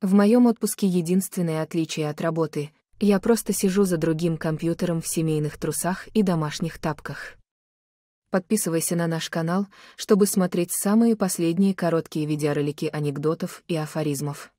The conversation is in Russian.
В моем отпуске единственное отличие от работы — я просто сижу за другим компьютером в семейных трусах и домашних тапках. Подписывайся на наш канал, чтобы смотреть самые последние короткие видеоролики анекдотов и афоризмов.